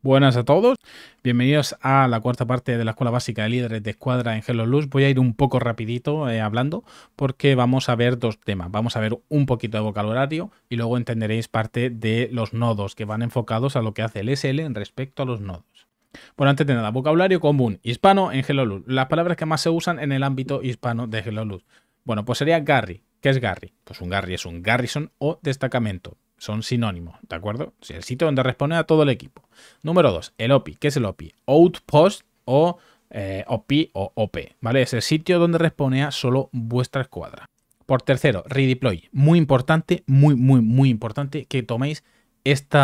Buenas a todos, bienvenidos a la cuarta parte de la Escuela Básica de Líderes de Escuadra en Hello Luz. Voy a ir un poco rapidito eh, hablando porque vamos a ver dos temas. Vamos a ver un poquito de vocabulario y luego entenderéis parte de los nodos que van enfocados a lo que hace el SL en respecto a los nodos. Bueno, antes de nada, vocabulario común hispano en Hello Las palabras que más se usan en el ámbito hispano de Hello Luz. Bueno, pues sería Garry. ¿Qué es Garry? Pues un Garry es un garrison o destacamento. Son sinónimos, ¿de acuerdo? si el sitio donde responde a todo el equipo. Número 2, el OPI. ¿Qué es el OPI? Outpost o op eh, OPI o OP, ¿vale? Es el sitio donde responde a solo vuestra escuadra. Por tercero, redeploy. Muy importante, muy, muy, muy importante que toméis este,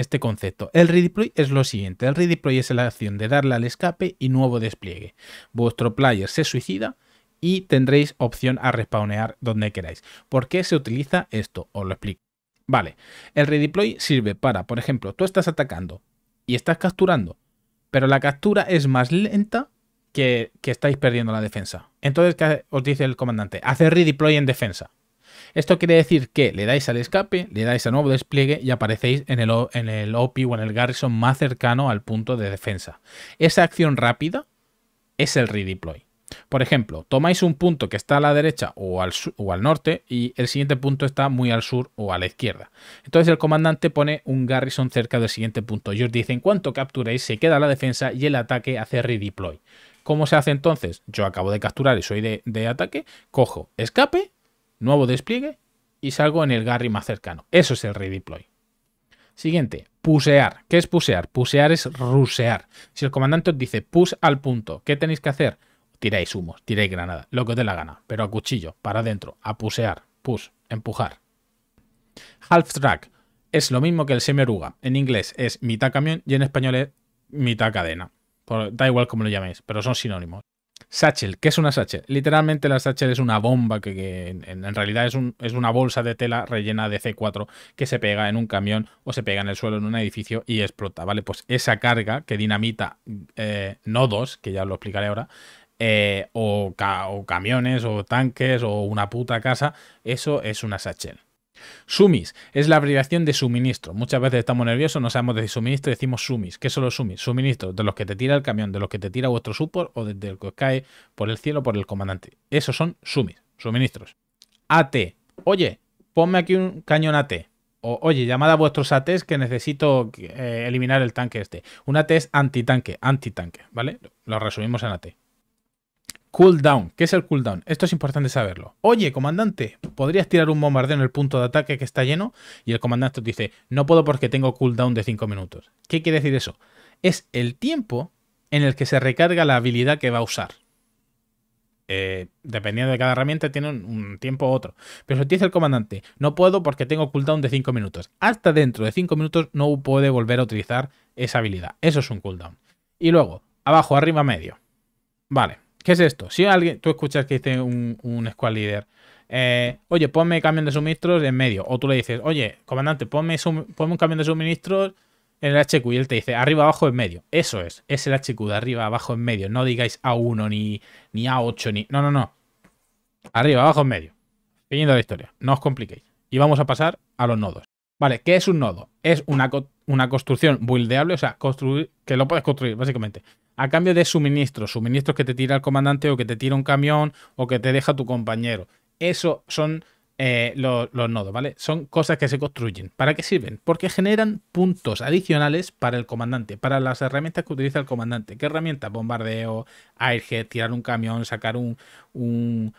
este concepto. El redeploy es lo siguiente. El redeploy es la acción de darle al escape y nuevo despliegue. Vuestro player se suicida y tendréis opción a respawnear donde queráis. ¿Por qué se utiliza esto? Os lo explico. Vale, el redeploy sirve para, por ejemplo, tú estás atacando y estás capturando, pero la captura es más lenta que, estáis perdiendo la defensa. Entonces, ¿qué os dice el comandante? Hace redeploy en defensa. Esto quiere decir que le dais al escape, le dais a nuevo despliegue y aparecéis en el, en el OP o en el garrison más cercano al punto de defensa. Esa acción rápida es el redeploy. Por ejemplo, tomáis un punto que está a la derecha o al, norte y el siguiente punto está muy al sur o a la izquierda. Entonces el comandante pone un garrison cerca del siguiente punto y os dice en cuanto capturéis se queda la defensa y el ataque hace redeploy. ¿Cómo se hace entonces? Yo acabo de capturar y soy de, ataque, cojo escape, nuevo despliegue y salgo en el garrison más cercano. Eso es el redeploy. Siguiente, pusear. ¿Qué es pusear? Pusear es rusear. Si el comandante os dice push al punto, ¿qué tenéis que hacer? tiráis humos, tiráis granada, lo que os dé la gana, pero a cuchillo, para adentro, a pusear, push, empujar. Half track es lo mismo que el semioruga. En inglés es mitad camión y en español es mitad cadena. da igual como lo llaméis, pero son sinónimos. Satchel, ¿qué es una satchel? Literalmente la satchel es una bomba que, en, realidad es, una bolsa de tela rellena de C4 que se pega en un camión o se pega en el suelo en un edificio y explota, ¿vale? Pues esa carga que dinamita eh, nodos, que ya lo explicaré ahora, eh, o, camiones o tanques o una puta casa, eso es una sachel. Sumis es la abreviación de suministro. Muchas veces estamos nerviosos, no sabemos decir suministro decimos sumis. ¿Qué son los sumis? Suministros de los que te tira el camión, de los que te tira vuestro support o desde el que cae por el cielo por el comandante. Esos son sumis, suministros. AT. Oye, ponme aquí un cañón AT. O, oye, llamada a vuestros ATs que necesito eh, eliminar el tanque este. Un AT es antitanque, antitanque, ¿vale? Lo resumimos en AT. Cooldown. ¿Qué es el cooldown? Esto es importante saberlo. Oye, comandante, ¿podrías tirar un bombardeo en el punto de ataque que está lleno? Y el comandante dice, no puedo porque tengo cooldown de 5 minutos. ¿Qué quiere decir eso? Es el tiempo en el que se recarga la habilidad que va a usar. Eh, dependiendo de cada herramienta, tiene un, tiempo u otro. Pero si dice el comandante, no puedo porque tengo cooldown de 5 minutos. Hasta dentro de 5 minutos no puede volver a utilizar esa habilidad. Eso es un cooldown. Y luego, abajo, arriba, medio. Vale, ¿Qué es esto? Si alguien, tú escuchas que dice un, un squad leader, eh, oye, ponme camión de suministros en medio. O tú le dices, oye, comandante, ponme, un camión de suministros en el HQ. Y él te dice, arriba, abajo, en medio. Eso es, es el HQ de arriba, abajo, en medio. No digáis A1 ni, ni A8, ni. No, no, no. Arriba, abajo, en medio. Fin de la historia. No os compliquéis. Y vamos a pasar a los nodos. Vale, ¿qué es un nodo? Es una, una construcción buildeable, o sea, construir, que lo puedes construir, básicamente a cambio de suministros, suministros que te tira el comandante o que te tira un camión o que te deja tu compañero. Eso son eh, los, nodos, ¿vale? Son cosas que se construyen. ¿Para qué sirven? Porque generan puntos adicionales para el comandante, para las herramientas que utiliza el comandante. ¿Qué herramientas? Bombardeo, airhead, tirar un camión, sacar un, un,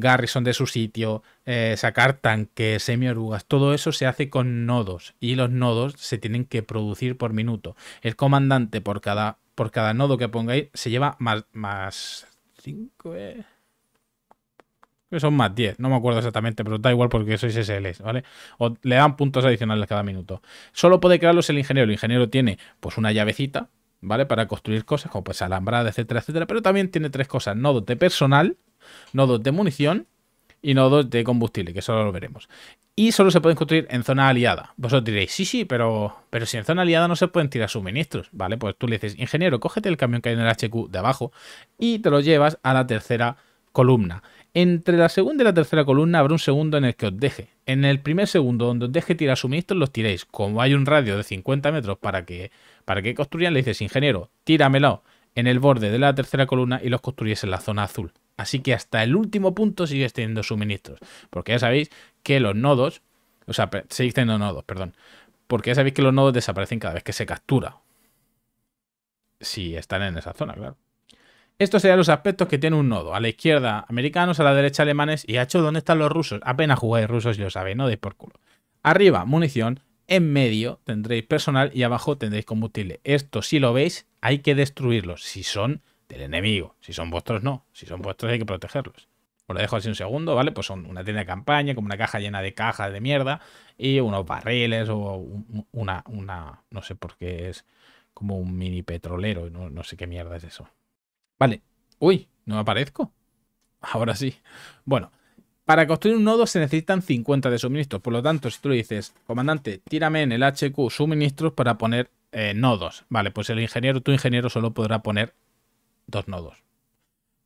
garrison de su sitio, eh, sacar tanques, semiorugas. Todo eso se hace con nodos y los nodos se tienen que producir por minuto. El comandante por cada por cada nodo que pongáis, se lleva más, más 5, eh. Que son más 10, no me acuerdo exactamente, pero da igual porque sois SLs, ¿vale? O le dan puntos adicionales cada minuto. Solo puede crearlos el ingeniero. El ingeniero tiene pues una llavecita, ¿vale? Para construir cosas como pues alambrada, etcétera, etcétera. Pero también tiene tres cosas: nodos de personal, nodos de munición y nodos de combustible, que solo lo veremos. Y solo se pueden construir en zona aliada. Vosotros diréis, sí, sí, pero, pero si en zona aliada no se pueden tirar suministros, ¿vale? Pues tú le dices, ingeniero, cógete el camión que hay en el HQ de abajo y te lo llevas a la tercera columna. Entre la segunda y la tercera columna habrá un segundo en el que os deje. En el primer segundo donde os deje tirar suministros, los tiréis. Como hay un radio de 50 metros para que, para que construyan, le dices, ingeniero, tíramelo en el borde de la tercera columna y los construyes en la zona azul. Así que hasta el último punto sigues teniendo suministros. Porque ya sabéis que los nodos, o sea, seguís teniendo nodos, perdón. Porque ya sabéis que los nodos desaparecen cada vez que se captura. Si están en esa zona, claro. Estos serían los aspectos que tiene un nodo. A la izquierda americanos, a la derecha alemanes y hecho ¿dónde están los rusos? Apenas jugáis rusos y lo sabéis, no de por culo. Arriba, munición. En medio tendréis personal y abajo tendréis combustible. Esto si lo veis, hay que destruirlos. Si son del enemigo. Si son vuestros, no. Si son vuestros, hay que protegerlos. Os lo dejo así un segundo, ¿vale? Pues son una tienda de campaña, como una caja llena de cajas de mierda y unos barriles o una, una, no sé por qué es como un mini petrolero, no, sé qué mierda es eso. Vale, uy, no aparezco. Ahora sí. Bueno, para construir un nodo se necesitan 50 de suministros. Por lo tanto, si tú le dices, comandante, tírame en el HQ suministros para poner eh, nodos. Vale, pues el ingeniero, tu ingeniero solo podrá poner dos nodos.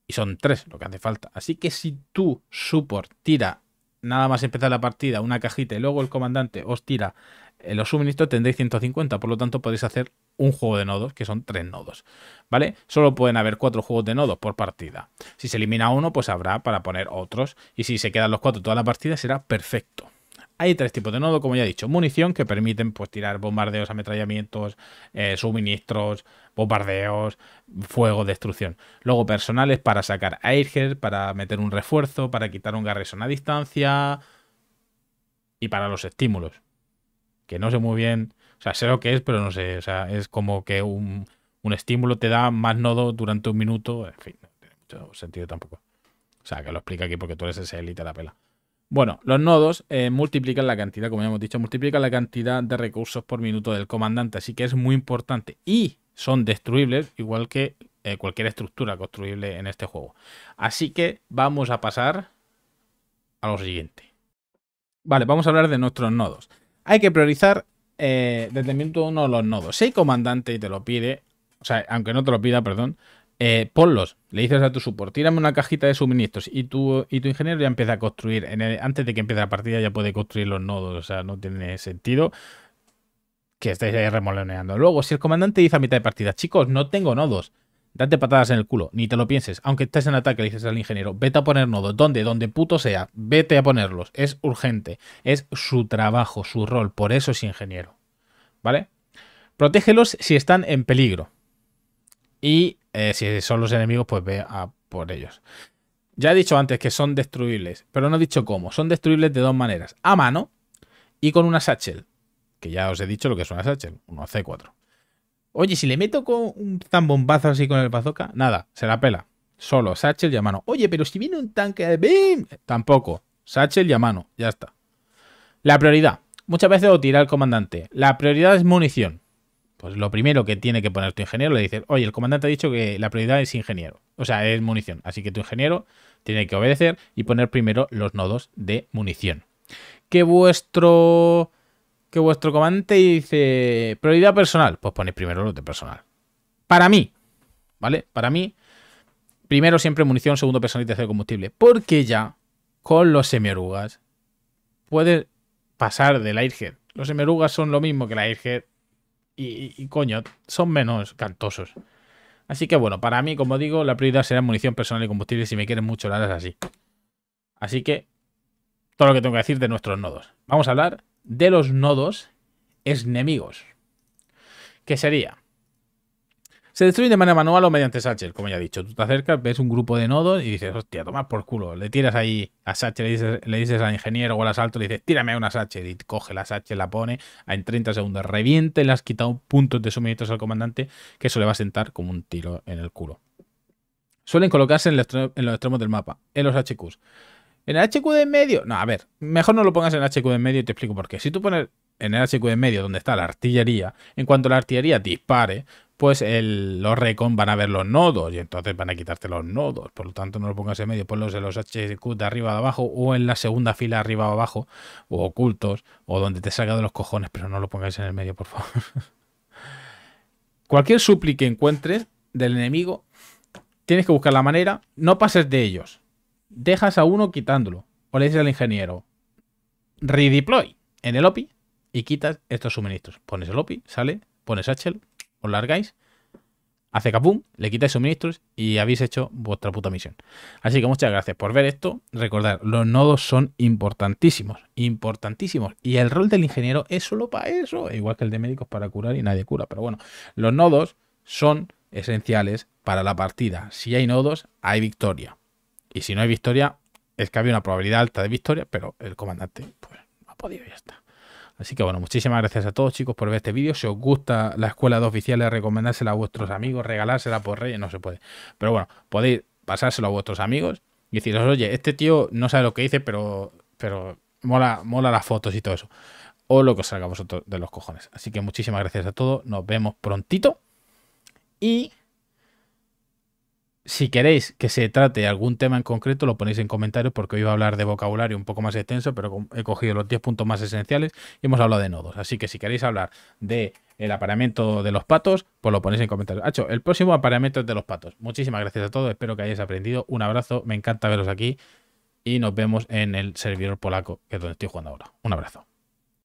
Y son tres lo que hace falta. Así que si tú support tira, nada más empezar la partida, una cajita y luego el comandante os tira eh, los suministros, tendréis 150. Por lo tanto, podéis hacer un juego de nodos, que son tres nodos. ¿Vale? Solo pueden haber cuatro juegos de nodos por partida. Si se elimina uno, pues habrá para poner otros. Y si se quedan los cuatro toda la partida, será perfecto. Hay tres tipos de nodo, como ya he dicho, munición que permiten pues, tirar bombardeos, ametrallamientos, eh, suministros, bombardeos, fuego, destrucción. Luego personales para sacar airhead, para meter un refuerzo, para quitar un garrison a distancia y para los estímulos. Que no sé muy bien, o sea, sé lo que es, pero no sé, o sea, es como que un, estímulo te da más nodo durante un minuto, en fin, no tiene mucho sentido tampoco. O sea, que lo explica aquí porque tú eres ese élite la pela. Bueno, los nodos eh, multiplican la cantidad, como ya hemos dicho, multiplican la cantidad de recursos por minuto del comandante, así que es muy importante. Y son destruibles, igual que eh, cualquier estructura construible en este juego. Así que vamos a pasar a lo siguiente. Vale, vamos a hablar de nuestros nodos. Hay que priorizar eh, desde el minuto uno los nodos. Si hay comandante y te lo pide, o sea, aunque no te lo pida, perdón, eh, ponlos, le dices a tu support, tírame una cajita de suministros y tu, y tu ingeniero ya empieza a construir. antes de que empiece la partida ya puede construir los nodos, o sea, no tiene sentido que estéis ahí remoloneando. Luego, si el comandante dice a mitad de partida, chicos, no tengo nodos, date patadas en el culo, ni te lo pienses. Aunque estés en ataque, le dices al ingeniero, vete a poner nodos, donde, donde puto sea, vete a ponerlos. Es urgente, es su trabajo, su rol, por eso es ingeniero. ¿Vale? Protégelos si están en peligro. Y eh, si son los enemigos, pues ve a por ellos. Ya he dicho antes que son destruibles, pero no he dicho cómo. Son destruibles de dos maneras. A mano y con una satchel. Que ya os he dicho lo que es una satchel. uno C4. Oye, si le meto con un zambombazo así con el bazooka, nada, se la pela. Solo satchel y a mano. Oye, pero si viene un tanque de BIM. Tampoco. Satchel y a mano. Ya está. La prioridad. Muchas veces lo tira el comandante. La prioridad es munición. Pues lo primero que tiene que poner tu ingeniero le dice, oye, el comandante ha dicho que la prioridad es ingeniero, o sea, es munición. Así que tu ingeniero tiene que obedecer y poner primero los nodos de munición. Que vuestro. Que vuestro comandante dice. Prioridad personal. Pues pone primero los de personal. Para mí. ¿Vale? Para mí. Primero siempre munición, segundo personal y tercero combustible. Porque ya con los semiorugas puedes pasar del airhead. Los semiorugas son lo mismo que la airhead y, coño, son menos cantosos. Así que bueno, para mí, como digo, la prioridad será munición personal y combustible si me quieren mucho, la así. Así que, todo lo que tengo que decir de nuestros nodos. Vamos a hablar de los nodos enemigos. Que sería se destruye de manera manual o mediante Satchel, como ya he dicho. Tú te acercas, ves un grupo de nodos y dices, hostia, toma por culo. Le tiras ahí a Satchel, le dices, le al ingeniero o al asalto, le dices, tírame a una Satchel. Y coge la Satchel, la pone en 30 segundos. Reviente, le has quitado puntos de suministros al comandante, que eso le va a sentar como un tiro en el culo. Suelen colocarse en, los extremos del mapa, en los HQs. ¿En el HQ de en medio? No, a ver, mejor no lo pongas en el HQ de en medio y te explico por qué. Si tú pones en el HQ de medio, donde está la artillería, en cuanto la artillería dispare, pues los recon van a ver los nodos y entonces van a quitarte los nodos. Por lo tanto, no lo pongas en medio, ponlos en los HQ de arriba de abajo o en la segunda fila arriba o abajo, o ocultos, o donde te salga de los cojones, pero no lo pongáis en el medio, por favor. Cualquier supli que encuentres del enemigo, tienes que buscar la manera, no pases de ellos. Dejas a uno quitándolo. O le dices al ingeniero, redeploy en el OPI y quitas estos suministros. Pones el OPI, sale, pones HL, os largáis, hace capum, le quitáis suministros y habéis hecho vuestra puta misión. Así que muchas gracias por ver esto. Recordad, los nodos son importantísimos, importantísimos. Y el rol del ingeniero es solo para eso, e igual que el de médicos para curar y nadie cura. Pero bueno, los nodos son esenciales para la partida. Si hay nodos, hay victoria. Y si no hay victoria, es que había una probabilidad alta de victoria, pero el comandante pues, no ha podido y ya está. Así que bueno, muchísimas gracias a todos chicos por ver este vídeo. Si os gusta la escuela de oficiales, recomendársela a vuestros amigos, regalársela por reyes, no se puede. Pero bueno, podéis pasárselo a vuestros amigos y deciros, oye, este tío no sabe lo que dice, pero, pero mola, mola las fotos y todo eso. O lo que os salga vosotros de los cojones. Así que muchísimas gracias a todos. Nos vemos prontito. Y si queréis que se trate algún tema en concreto, lo ponéis en comentarios porque hoy voy a hablar de vocabulario un poco más extenso, pero he cogido los 10 puntos más esenciales y hemos hablado de nodos. Así que si queréis hablar de el apareamiento de los patos, pues lo ponéis en comentarios. Hacho, el próximo apareamiento es de los patos. Muchísimas gracias a todos, espero que hayáis aprendido. Un abrazo, me encanta veros aquí y nos vemos en el servidor polaco, que es donde estoy jugando ahora. Un abrazo.